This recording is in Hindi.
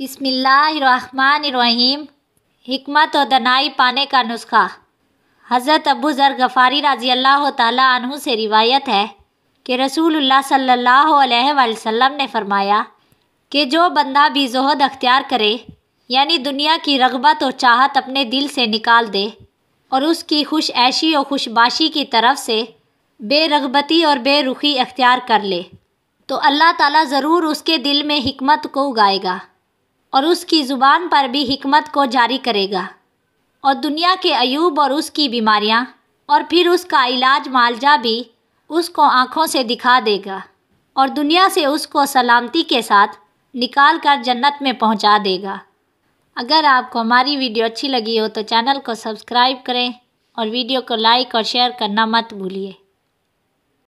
बिसमीम हमत और दनाई पाने का नुस्खा हज़रत अबू ज़र गफ़ारी राजी अल्लाह तु से रिवायत है कि रसूल सल्लल्लाहु अलैहि वसल्लम ने फ़रमाया कि जो बंदा भी जहद अख्तियार करे यानी दुनिया की रगबत और चाहत अपने दिल से निकाल दे और उसकी खुश ऐशी और खुशबाशी की तरफ से बेरगबती और बेरुखी अख्तियार कर ले तो अल्लाह ताला ज़रूर उसके दिल में हमत को उगाएगा और उसकी ज़ुबान पर भी हिकमत को जारी करेगा और दुनिया के अयूब और उसकी बीमारियाँ और फिर उसका इलाज मालजा भी उसको आँखों से दिखा देगा और दुनिया से उसको सलामती के साथ निकाल कर जन्नत में पहुँचा देगा अगर आपको हमारी वीडियो अच्छी लगी हो तो चैनल को सब्सक्राइब करें और वीडियो को लाइक और शेयर करना मत भूलिए